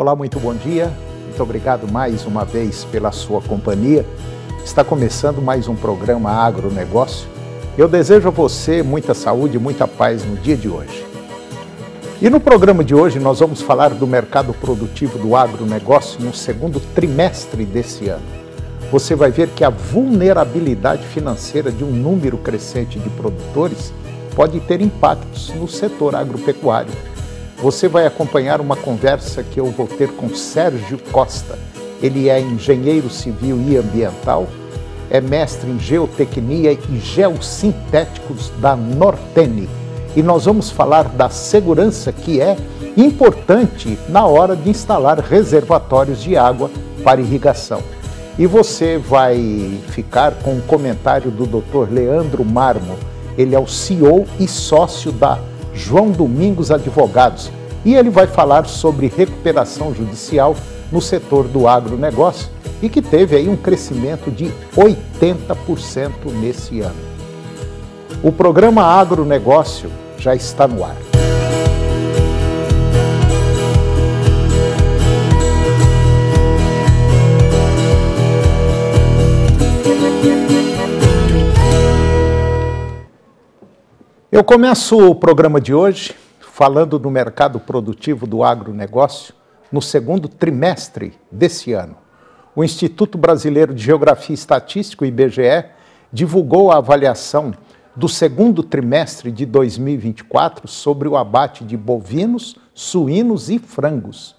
Olá, muito bom dia. Muito obrigado mais uma vez pela sua companhia. Está começando mais um programa Agronegócio. Eu desejo a você muita saúde, muita paz no dia de hoje. E no programa de hoje nós vamos falar do mercado produtivo do agronegócio no segundo trimestre desse ano. Você vai ver que a vulnerabilidade financeira de um número crescente de produtores pode ter impactos no setor agropecuário você vai acompanhar uma conversa que eu vou ter com Sérgio Costa. Ele é engenheiro civil e ambiental, é mestre em geotecnia e geossintéticos da Nortene. E nós vamos falar da segurança que é importante na hora de instalar reservatórios de água para irrigação. E você vai ficar com um comentário do Dr. Leandro Marmo. Ele é o CEO e sócio da João Domingos Advogados, e ele vai falar sobre recuperação judicial no setor do agronegócio e que teve aí um crescimento de 80% nesse ano. O programa Agronegócio já está no ar. Eu começo o programa de hoje falando do mercado produtivo do agronegócio no segundo trimestre desse ano. O Instituto Brasileiro de Geografia e Estatística, IBGE, divulgou a avaliação do segundo trimestre de 2024 sobre o abate de bovinos, suínos e frangos.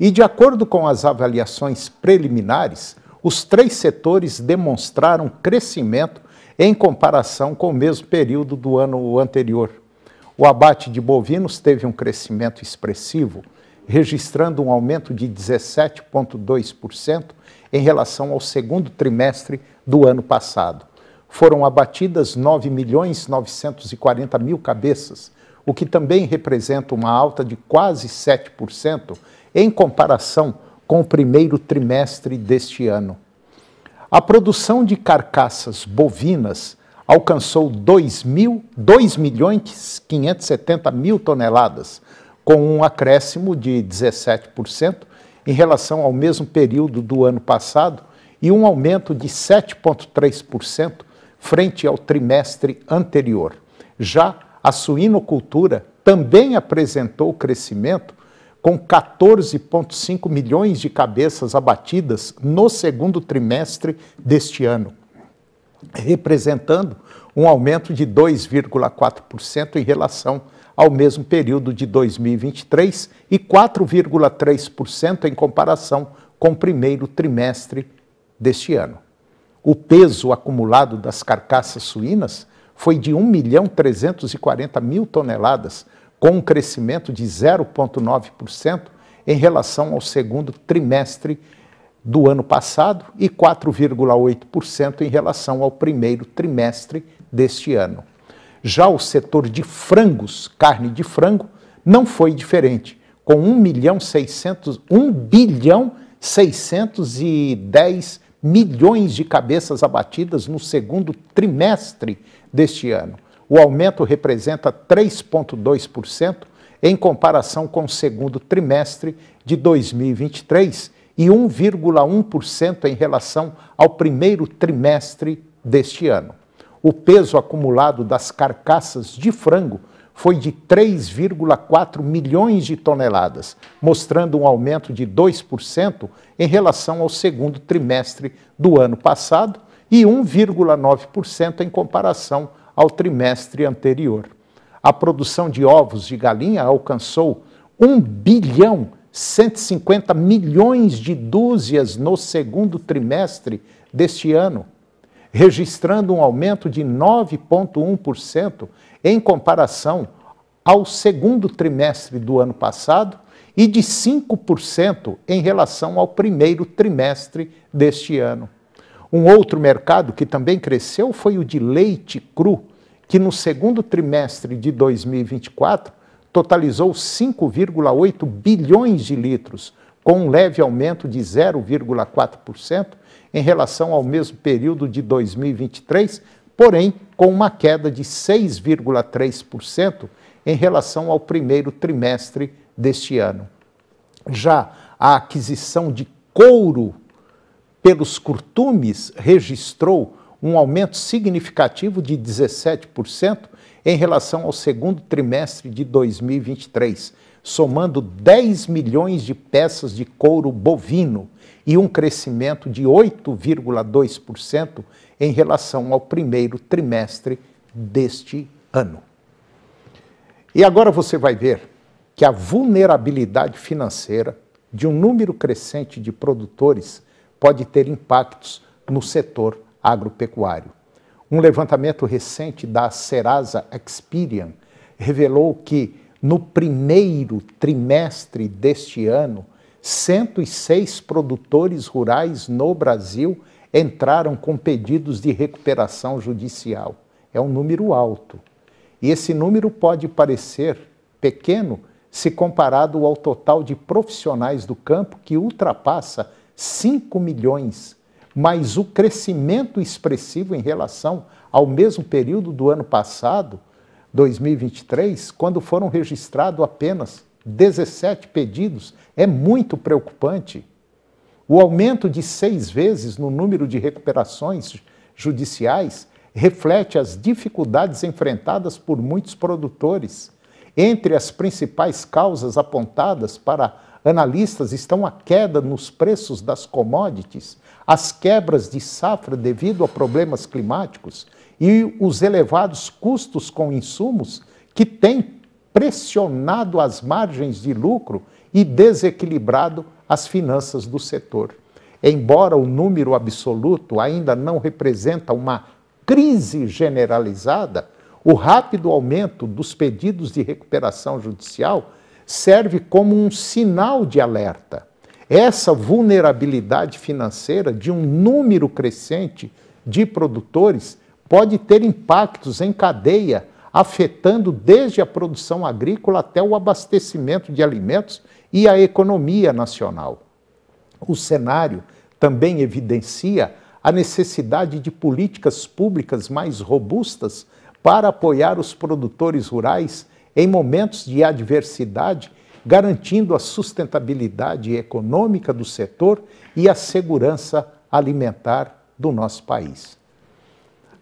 E, de acordo com as avaliações preliminares, os três setores demonstraram crescimento em comparação com o mesmo período do ano anterior. O abate de bovinos teve um crescimento expressivo, registrando um aumento de 17,2% em relação ao segundo trimestre do ano passado. Foram abatidas 9 milhões 940 mil cabeças, o que também representa uma alta de quase 7% em comparação com o primeiro trimestre deste ano. A produção de carcaças bovinas alcançou 2, milhões 570 mil toneladas, com um acréscimo de 17% em relação ao mesmo período do ano passado e um aumento de 7,3% frente ao trimestre anterior. Já a suinocultura também apresentou crescimento com 14,5 milhões de cabeças abatidas no segundo trimestre deste ano, representando um aumento de 2,4% em relação ao mesmo período de 2023 e 4,3% em comparação com o primeiro trimestre deste ano. O peso acumulado das carcaças suínas foi de 1 milhão 340 mil toneladas, com um crescimento de 0,9% em relação ao segundo trimestre do ano passado e 4,8% em relação ao primeiro trimestre deste ano. Já o setor de frangos, carne de frango, não foi diferente, com 1 600, 1 bilhão 610 milhões de cabeças abatidas no segundo trimestre deste ano. O aumento representa 3,2% em comparação com o segundo trimestre de 2023 e 1,1% em relação ao primeiro trimestre deste ano. O peso acumulado das carcaças de frango foi de 3,4 milhões de toneladas, mostrando um aumento de 2% em relação ao segundo trimestre do ano passado e 1,9% em comparação ao trimestre anterior. A produção de ovos de galinha alcançou 1 bilhão 150 milhões de dúzias no segundo trimestre deste ano, registrando um aumento de 9,1% em comparação ao segundo trimestre do ano passado e de 5% em relação ao primeiro trimestre deste ano. Um outro mercado que também cresceu foi o de leite cru, que no segundo trimestre de 2024 totalizou 5,8 bilhões de litros, com um leve aumento de 0,4% em relação ao mesmo período de 2023, porém com uma queda de 6,3% em relação ao primeiro trimestre deste ano. Já a aquisição de couro pelos curtumes registrou um aumento significativo de 17% em relação ao segundo trimestre de 2023, somando 10 milhões de peças de couro bovino e um crescimento de 8,2% em relação ao primeiro trimestre deste ano. E agora você vai ver que a vulnerabilidade financeira de um número crescente de produtores pode ter impactos no setor agropecuário. Um levantamento recente da Serasa Experian revelou que, no primeiro trimestre deste ano, 106 produtores rurais no Brasil entraram com pedidos de recuperação judicial. É um número alto. E esse número pode parecer pequeno se comparado ao total de profissionais do campo que ultrapassa 5 milhões, mas o crescimento expressivo em relação ao mesmo período do ano passado, 2023, quando foram registrados apenas 17 pedidos, é muito preocupante. O aumento de seis vezes no número de recuperações judiciais reflete as dificuldades enfrentadas por muitos produtores. Entre as principais causas apontadas para analistas estão a queda nos preços das commodities, as quebras de safra devido a problemas climáticos e os elevados custos com insumos que têm pressionado as margens de lucro e desequilibrado as finanças do setor. Embora o número absoluto ainda não representa uma crise generalizada, o rápido aumento dos pedidos de recuperação judicial serve como um sinal de alerta. Essa vulnerabilidade financeira de um número crescente de produtores pode ter impactos em cadeia, afetando desde a produção agrícola até o abastecimento de alimentos e a economia nacional. O cenário também evidencia a necessidade de políticas públicas mais robustas para apoiar os produtores rurais em momentos de adversidade, garantindo a sustentabilidade econômica do setor e a segurança alimentar do nosso país.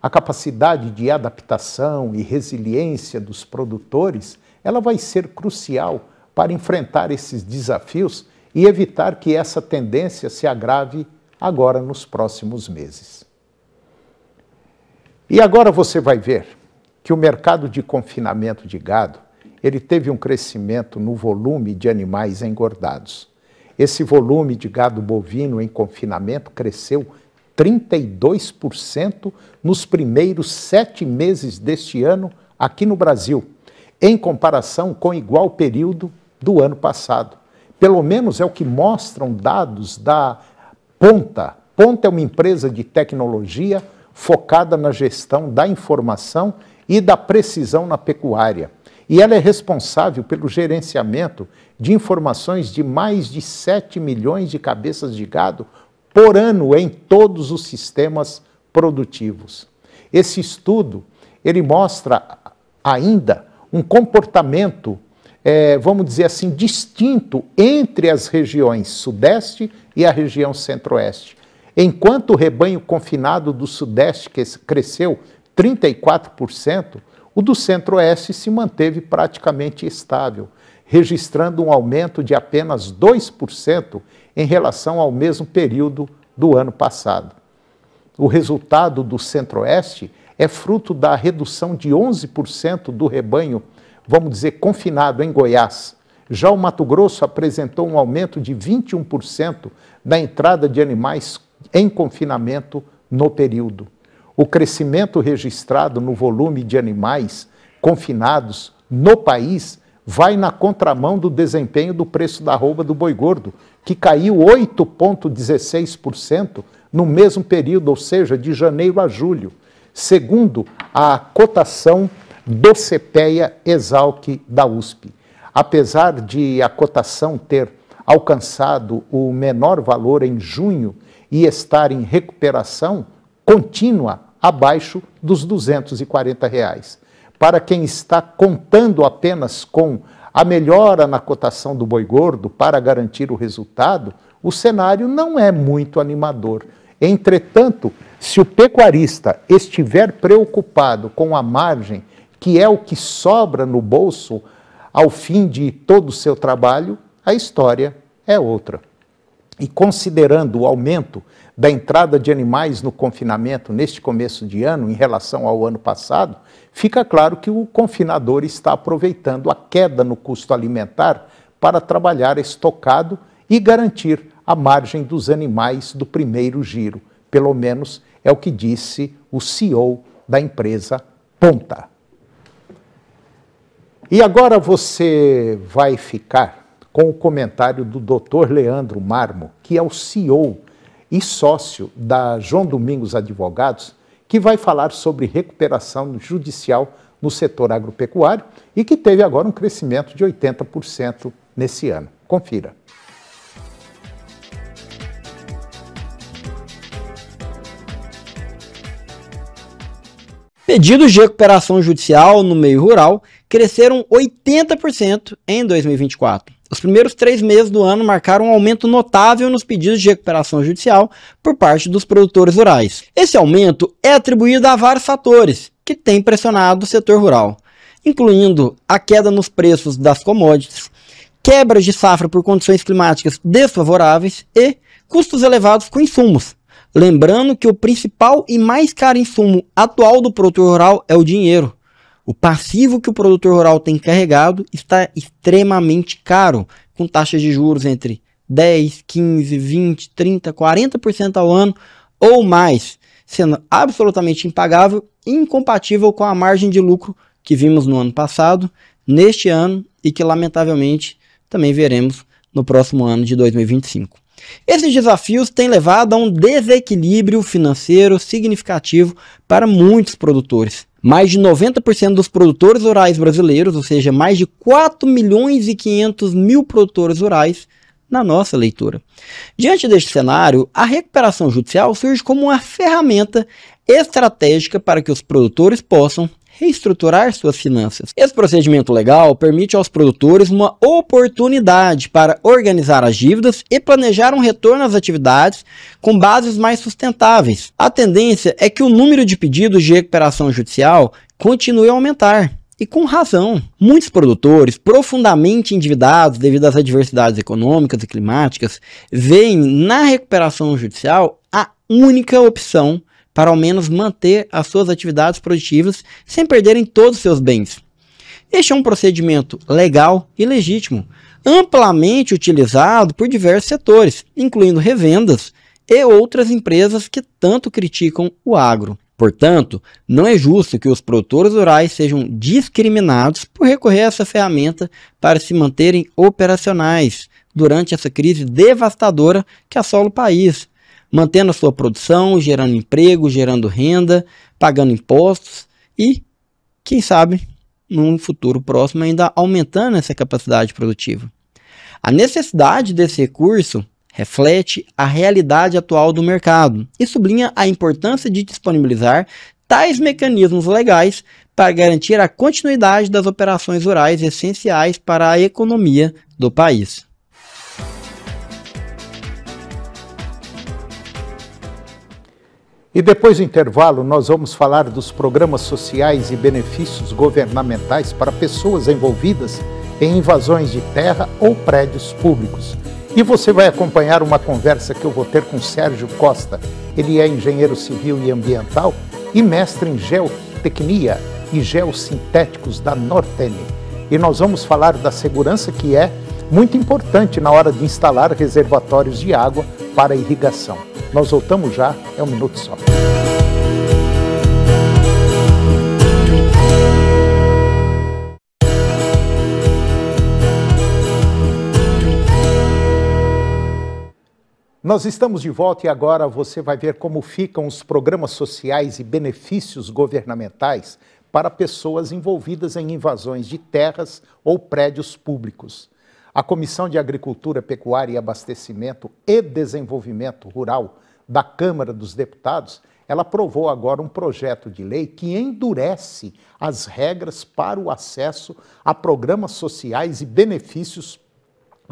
A capacidade de adaptação e resiliência dos produtores, ela vai ser crucial para enfrentar esses desafios e evitar que essa tendência se agrave agora nos próximos meses. E agora você vai ver que o mercado de confinamento de gado ele teve um crescimento no volume de animais engordados. Esse volume de gado bovino em confinamento cresceu 32% nos primeiros sete meses deste ano aqui no Brasil, em comparação com igual período do ano passado. Pelo menos é o que mostram dados da Ponta. Ponta é uma empresa de tecnologia focada na gestão da informação e da precisão na pecuária. E ela é responsável pelo gerenciamento de informações de mais de 7 milhões de cabeças de gado por ano em todos os sistemas produtivos. Esse estudo ele mostra ainda um comportamento, é, vamos dizer assim, distinto entre as regiões Sudeste e a região Centro-Oeste. Enquanto o rebanho confinado do Sudeste cresceu 34%, o do Centro-Oeste se manteve praticamente estável, registrando um aumento de apenas 2% em relação ao mesmo período do ano passado. O resultado do Centro-Oeste é fruto da redução de 11% do rebanho, vamos dizer, confinado em Goiás. Já o Mato Grosso apresentou um aumento de 21% na entrada de animais em confinamento no período o crescimento registrado no volume de animais confinados no país vai na contramão do desempenho do preço da arroba do boi gordo, que caiu 8,16% no mesmo período, ou seja, de janeiro a julho, segundo a cotação do CPEA Exalc da USP. Apesar de a cotação ter alcançado o menor valor em junho e estar em recuperação, contínua abaixo dos 240 reais. Para quem está contando apenas com a melhora na cotação do boi gordo para garantir o resultado, o cenário não é muito animador. Entretanto, se o pecuarista estiver preocupado com a margem, que é o que sobra no bolso ao fim de todo o seu trabalho, a história é outra. E considerando o aumento da entrada de animais no confinamento neste começo de ano, em relação ao ano passado, fica claro que o confinador está aproveitando a queda no custo alimentar para trabalhar estocado e garantir a margem dos animais do primeiro giro. Pelo menos é o que disse o CEO da empresa Ponta. E agora você vai ficar com o comentário do Dr. Leandro Marmo, que é o CEO e sócio da João Domingos Advogados, que vai falar sobre recuperação judicial no setor agropecuário e que teve agora um crescimento de 80% nesse ano. Confira. Pedidos de recuperação judicial no meio rural cresceram 80% em 2024. Os primeiros três meses do ano marcaram um aumento notável nos pedidos de recuperação judicial por parte dos produtores rurais. Esse aumento é atribuído a vários fatores que têm pressionado o setor rural, incluindo a queda nos preços das commodities, quebras de safra por condições climáticas desfavoráveis e custos elevados com insumos. Lembrando que o principal e mais caro insumo atual do produtor rural é o dinheiro. O passivo que o produtor rural tem carregado está extremamente caro, com taxas de juros entre 10, 15, 20, 30, 40% ao ano ou mais, sendo absolutamente impagável e incompatível com a margem de lucro que vimos no ano passado, neste ano e que lamentavelmente também veremos no próximo ano de 2025. Esses desafios têm levado a um desequilíbrio financeiro significativo para muitos produtores, mais de 90% dos produtores rurais brasileiros, ou seja, mais de 4 milhões e 500 mil produtores rurais, na nossa leitura. Diante deste cenário, a recuperação judicial surge como uma ferramenta estratégica para que os produtores possam reestruturar suas finanças. Esse procedimento legal permite aos produtores uma oportunidade para organizar as dívidas e planejar um retorno às atividades com bases mais sustentáveis. A tendência é que o número de pedidos de recuperação judicial continue a aumentar. E com razão. Muitos produtores, profundamente endividados devido às adversidades econômicas e climáticas, veem na recuperação judicial a única opção para ao menos manter as suas atividades produtivas sem perderem todos os seus bens. Este é um procedimento legal e legítimo, amplamente utilizado por diversos setores, incluindo revendas e outras empresas que tanto criticam o agro. Portanto, não é justo que os produtores rurais sejam discriminados por recorrer a essa ferramenta para se manterem operacionais durante essa crise devastadora que assola o país, mantendo a sua produção, gerando emprego, gerando renda, pagando impostos e, quem sabe, num futuro próximo ainda aumentando essa capacidade produtiva. A necessidade desse recurso reflete a realidade atual do mercado e sublinha a importância de disponibilizar tais mecanismos legais para garantir a continuidade das operações rurais essenciais para a economia do país. E depois do intervalo, nós vamos falar dos programas sociais e benefícios governamentais para pessoas envolvidas em invasões de terra ou prédios públicos. E você vai acompanhar uma conversa que eu vou ter com Sérgio Costa. Ele é engenheiro civil e ambiental e mestre em geotecnia e geossintéticos da Nortene. E nós vamos falar da segurança que é muito importante na hora de instalar reservatórios de água para irrigação. Nós voltamos já, é um minuto só. Nós estamos de volta e agora você vai ver como ficam os programas sociais e benefícios governamentais para pessoas envolvidas em invasões de terras ou prédios públicos a Comissão de Agricultura, Pecuária e Abastecimento e Desenvolvimento Rural da Câmara dos Deputados, ela aprovou agora um projeto de lei que endurece as regras para o acesso a programas sociais e benefícios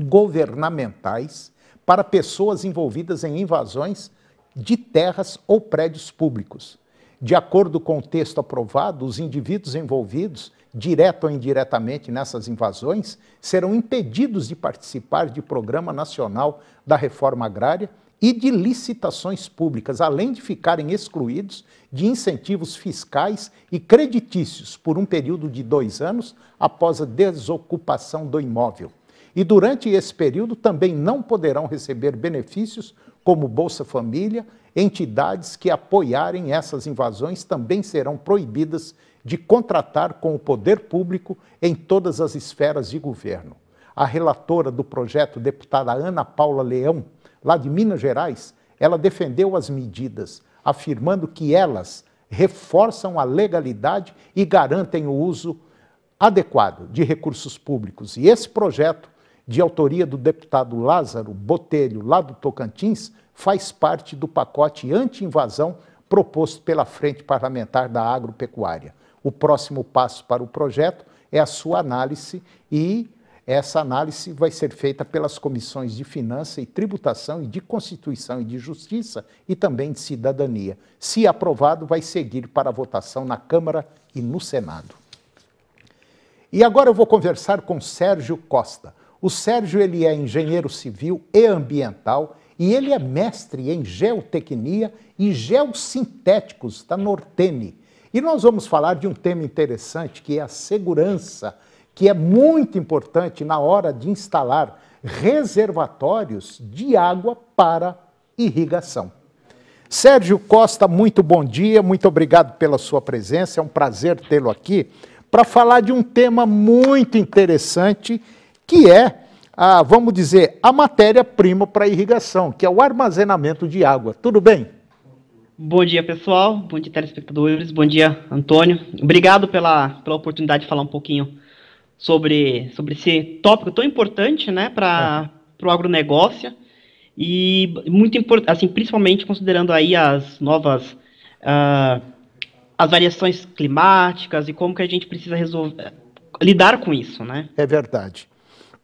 governamentais para pessoas envolvidas em invasões de terras ou prédios públicos. De acordo com o texto aprovado, os indivíduos envolvidos, direta ou indiretamente nessas invasões, serão impedidos de participar de Programa Nacional da Reforma Agrária e de licitações públicas, além de ficarem excluídos de incentivos fiscais e creditícios por um período de dois anos após a desocupação do imóvel. E durante esse período também não poderão receber benefícios como Bolsa Família, entidades que apoiarem essas invasões também serão proibidas de contratar com o poder público em todas as esferas de governo. A relatora do projeto, deputada Ana Paula Leão, lá de Minas Gerais, ela defendeu as medidas, afirmando que elas reforçam a legalidade e garantem o uso adequado de recursos públicos. E esse projeto de autoria do deputado Lázaro Botelho, lá do Tocantins, faz parte do pacote anti-invasão proposto pela Frente Parlamentar da Agropecuária. O próximo passo para o projeto é a sua análise e essa análise vai ser feita pelas comissões de Finança e Tributação e de Constituição e de Justiça e também de Cidadania. Se aprovado, vai seguir para votação na Câmara e no Senado. E agora eu vou conversar com Sérgio Costa, o Sérgio ele é engenheiro civil e ambiental e ele é mestre em geotecnia e geossintéticos da Nortene. E nós vamos falar de um tema interessante que é a segurança, que é muito importante na hora de instalar reservatórios de água para irrigação. Sérgio Costa, muito bom dia, muito obrigado pela sua presença, é um prazer tê-lo aqui para falar de um tema muito interessante que é, a, vamos dizer, a matéria-prima para irrigação, que é o armazenamento de água. Tudo bem? Bom dia, pessoal. Bom dia, telespectadores. Bom dia, Antônio. Obrigado pela, pela oportunidade de falar um pouquinho sobre, sobre esse tópico tão importante né, para é. o agronegócio e muito importante, assim, principalmente considerando aí as novas uh, as variações climáticas e como que a gente precisa resolver lidar com isso, né? É verdade.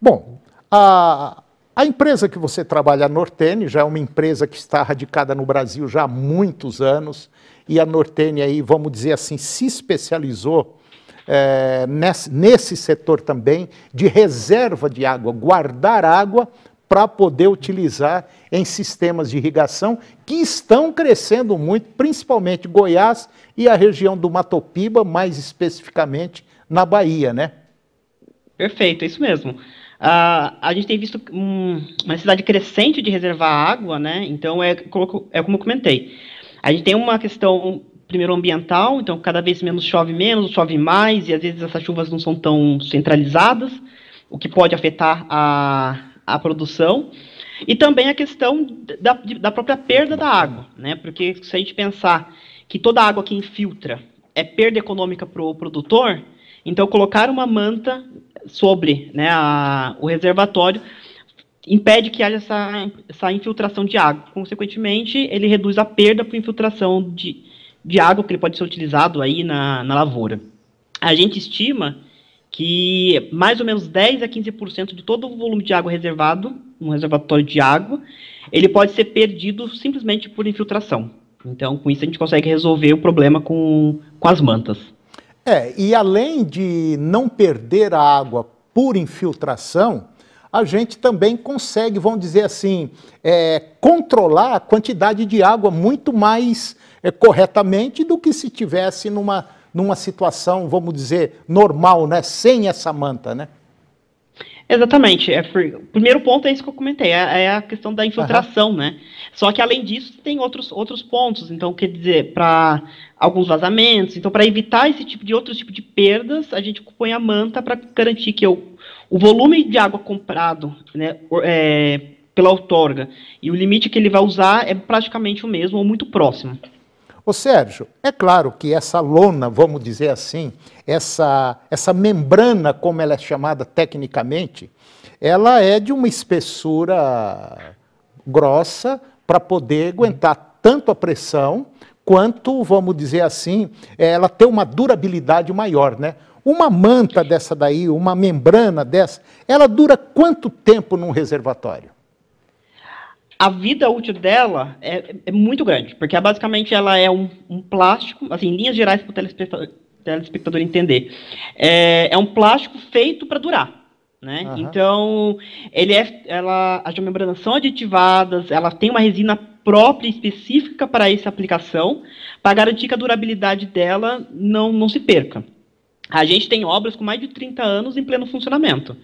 Bom, a, a empresa que você trabalha, a Nortene, já é uma empresa que está radicada no Brasil já há muitos anos, e a Nortene aí, vamos dizer assim, se especializou é, nesse, nesse setor também de reserva de água, guardar água para poder utilizar em sistemas de irrigação que estão crescendo muito, principalmente Goiás e a região do Matopiba, mais especificamente na Bahia, né? Perfeito, é isso mesmo. Uh, a gente tem visto um, uma necessidade crescente de reservar água, né? Então, é, é como eu comentei. A gente tem uma questão, primeiro, ambiental, então cada vez menos chove menos, chove mais, e às vezes essas chuvas não são tão centralizadas, o que pode afetar a, a produção. E também a questão da, da própria perda da água, né? Porque se a gente pensar que toda a água que infiltra é perda econômica para o produtor, então colocar uma manta sobre né, a, o reservatório impede que haja essa, essa infiltração de água. Consequentemente, ele reduz a perda por infiltração de, de água que ele pode ser utilizado aí na, na lavoura. A gente estima que mais ou menos 10 a 15% de todo o volume de água reservado, um reservatório de água, ele pode ser perdido simplesmente por infiltração. Então, com isso, a gente consegue resolver o problema com, com as mantas. É, e além de não perder a água por infiltração, a gente também consegue, vamos dizer assim, é, controlar a quantidade de água muito mais é, corretamente do que se tivesse numa, numa situação, vamos dizer, normal, né? sem essa manta, né? Exatamente. É, primeiro ponto é isso que eu comentei, é, é a questão da infiltração, uhum. né? Só que além disso tem outros, outros pontos. Então, quer dizer, para alguns vazamentos, então para evitar esse tipo de outro tipo de perdas, a gente põe a manta para garantir que o, o volume de água comprado, né, é, pela outorga e o limite que ele vai usar é praticamente o mesmo ou muito próximo. Ô Sérgio, é claro que essa lona, vamos dizer assim, essa, essa membrana, como ela é chamada tecnicamente, ela é de uma espessura grossa para poder aguentar tanto a pressão quanto, vamos dizer assim, é, ela ter uma durabilidade maior, né? Uma manta dessa daí, uma membrana dessa, ela dura quanto tempo num reservatório? a vida útil dela é, é muito grande, porque é basicamente ela é um, um plástico, assim, em linhas gerais para o telespectador, telespectador entender, é, é um plástico feito para durar. Né? Uhum. Então, ele é, ela, as membranas são aditivadas, ela tem uma resina própria específica para essa aplicação, para garantir que a durabilidade dela não, não se perca. A gente tem obras com mais de 30 anos em pleno funcionamento.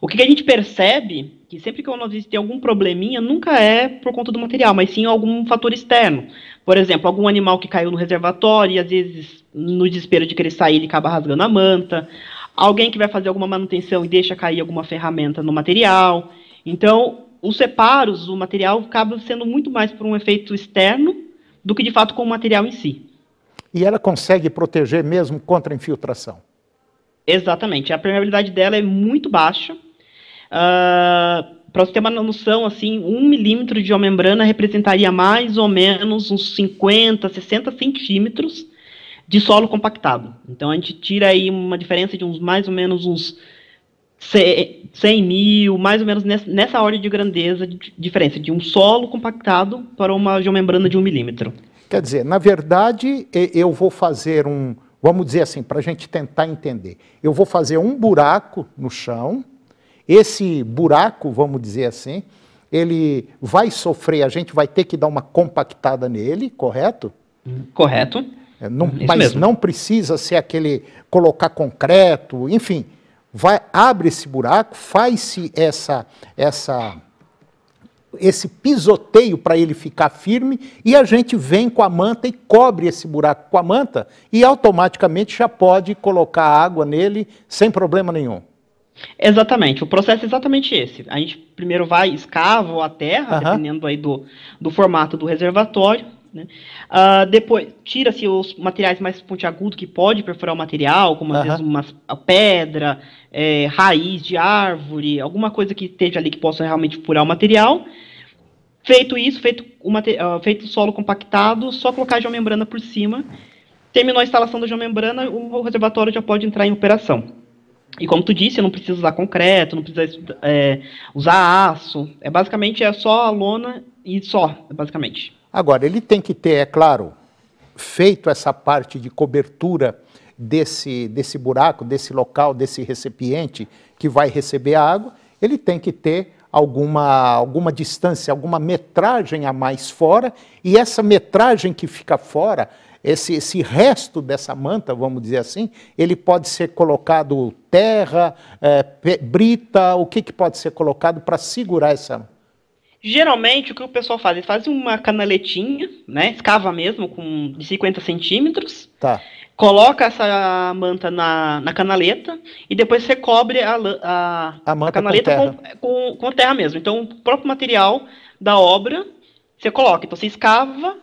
O que, que, a gente percebe que sempre que o novista tem algum probleminha, nunca é por conta do material, mas sim algum fator externo. Por exemplo, algum animal que caiu no reservatório e às vezes, no desespero de querer sair, ele acaba rasgando a manta. Alguém que vai fazer alguma manutenção e deixa cair alguma ferramenta no material. Então, os separos, o material acaba sendo muito mais por um efeito externo do que de fato com o material em si. E ela consegue proteger mesmo contra infiltração? Exatamente. A permeabilidade dela é muito baixa Uh, ah, para você ter uma noção, assim, um milímetro de membrana representaria mais ou menos uns 50, 60 centímetros de solo compactado. Então a gente tira aí uma diferença de uns mais ou menos uns 100 mil, mais ou menos nessa, nessa ordem de grandeza de diferença de um solo compactado para uma geomembrana de um milímetro. Quer dizer, na verdade, eu vou fazer um, vamos dizer assim, para a gente tentar entender, eu vou fazer um buraco no chão esse buraco, vamos dizer assim, ele vai sofrer, a gente vai ter que dar uma compactada nele, correto? Correto. É, não, mas mesmo. não precisa ser aquele colocar concreto, enfim, vai abre esse buraco, faz-se essa essa esse pisoteio para ele ficar firme e a gente vem com a manta e cobre esse buraco com a manta e automaticamente já pode colocar água nele sem problema nenhum. Exatamente, o processo é exatamente esse. A gente primeiro vai, escava a terra, dependendo aí do, do formato do reservatório, né? Uh, depois, tira-se os materiais mais pontiagudos que pode perfurar o material, como às vezes uma pedra, é, raiz de árvore, alguma coisa que esteja ali que possa realmente furar o material. Feito isso, feito, o ah, feito o solo compactado, só colocar a membrana por cima. Terminou a instalação da geomembrana, o reservatório já pode entrar em operação. E como tu disse, não precisa usar concreto, não precisa é, usar aço. É basicamente é só a lona e só, basicamente. Agora, ele tem que ter, é claro, feito essa parte de cobertura desse, desse buraco, desse local, desse recipiente que vai receber a água, ele tem que ter alguma, alguma distância, alguma metragem a mais fora, e essa metragem que fica fora, esse, esse resto dessa manta, vamos dizer assim, ele pode ser colocado terra, é, brita, o que, que pode ser colocado para segurar essa. Geralmente o que o pessoal faz? Ele faz uma canaletinha, né? Escava mesmo, com de 50 centímetros. Tá. Coloca essa manta na, na canaleta e depois você cobre a, a, a, a canaleta com terra. Com, com, com terra mesmo. Então, o próprio material da obra você coloca. Então, você escava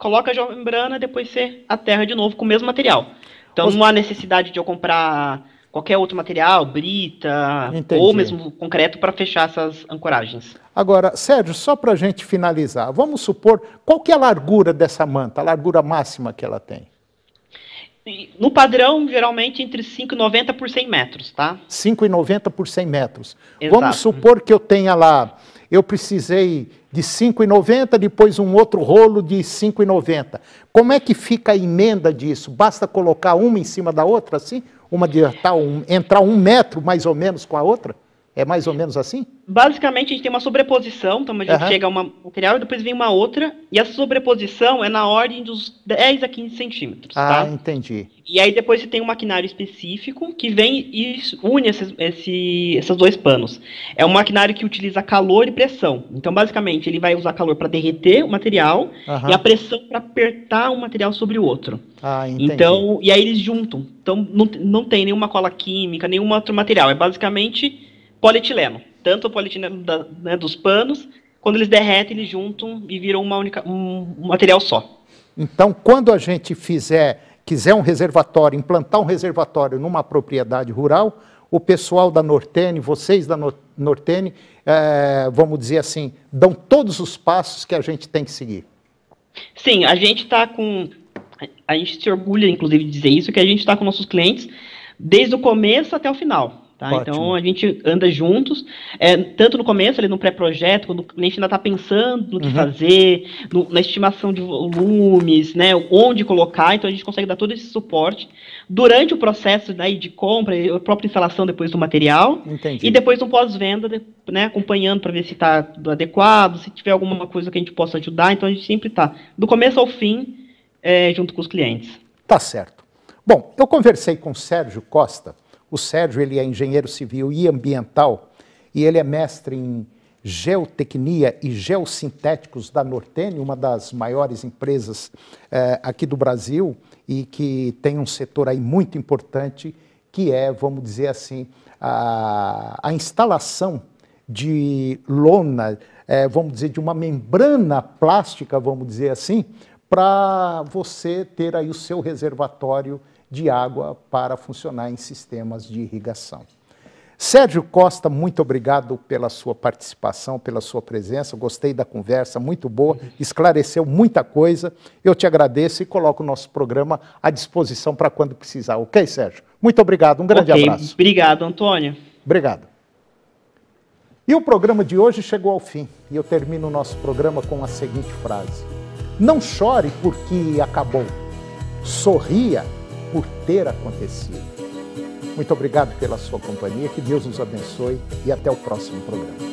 coloca a Jovem Brana e depois você aterra de novo com o mesmo material. Então Os... não há necessidade de eu comprar qualquer outro material, brita Entendi. ou mesmo concreto para fechar essas ancoragens. Agora, Sérgio, só para a gente finalizar, vamos supor qual que é a largura dessa manta, a largura máxima que ela tem? No padrão, geralmente entre 5,90 por 100 metros, tá? 5,90 por 100 metros. Exato. Vamos supor que eu tenha lá eu precisei de 5,90, depois um outro rolo de 5,90. Como é que fica a emenda disso? Basta colocar uma em cima da outra, assim? Uma de tal, um, entrar um metro mais ou menos com a outra? É mais ou é. menos assim? Basicamente, a gente tem uma sobreposição, então a gente uhum. chega a uma e depois vem uma outra, e essa sobreposição é na ordem dos 10 a 15 centímetros. Ah, tá? entendi. E aí depois você tem um maquinário específico que vem e une esses, esse, esses dois panos. É um maquinário que utiliza calor e pressão. Então, basicamente, ele vai usar calor para derreter o material uhum. e a pressão para apertar um material sobre o outro. Ah, entendi. Então, e aí eles juntam. Então, não, não tem nenhuma cola química, nenhum outro material. É basicamente polietileno. Tanto o polietileno da, né, dos panos, quando eles derretem, eles juntam e viram uma única, um, material só. Então, quando a gente fizer, quiser um reservatório, implantar um reservatório numa propriedade rural, o pessoal da Nortene, vocês da Nortene, é, vamos dizer assim, dão todos os passos que a gente tem que seguir. Sim, a gente está com. A gente se orgulha, inclusive, de dizer isso, que a gente está com nossos clientes desde o começo até o final. Tá? Então a gente anda juntos, é, tanto no começo, ali no pré-projeto, quando o cliente ainda está pensando no que uhum. fazer, no, na estimação de volumes, né, onde colocar, então a gente consegue dar todo esse suporte durante o processo né, de compra, a própria instalação depois do material, Entendi. e depois no pós-venda, né, acompanhando para ver se está adequado, se tiver alguma coisa que a gente possa ajudar, então a gente sempre está do começo ao fim, é, junto com os clientes. Tá certo. Bom, eu conversei com o Sérgio Costa, o Sérgio ele é engenheiro civil e ambiental e ele é mestre em geotecnia e geossintéticos da Nortene, uma das maiores empresas eh, aqui do Brasil e que tem um setor aí muito importante que é, vamos dizer assim, a, a instalação de lona, eh, vamos dizer, de uma membrana plástica, vamos dizer assim, para você ter aí o seu reservatório de água para funcionar em sistemas de irrigação. Sérgio Costa, muito obrigado pela sua participação, pela sua presença. Gostei da conversa, muito boa, esclareceu muita coisa. Eu te agradeço e coloco o nosso programa à disposição para quando precisar. Ok, Sérgio? Muito obrigado, um grande okay. abraço. Obrigado, Antônio. Obrigado. E o programa de hoje chegou ao fim. E eu termino o nosso programa com a seguinte frase: Não chore porque acabou. Sorria por ter acontecido. Muito obrigado pela sua companhia, que Deus nos abençoe e até o próximo programa.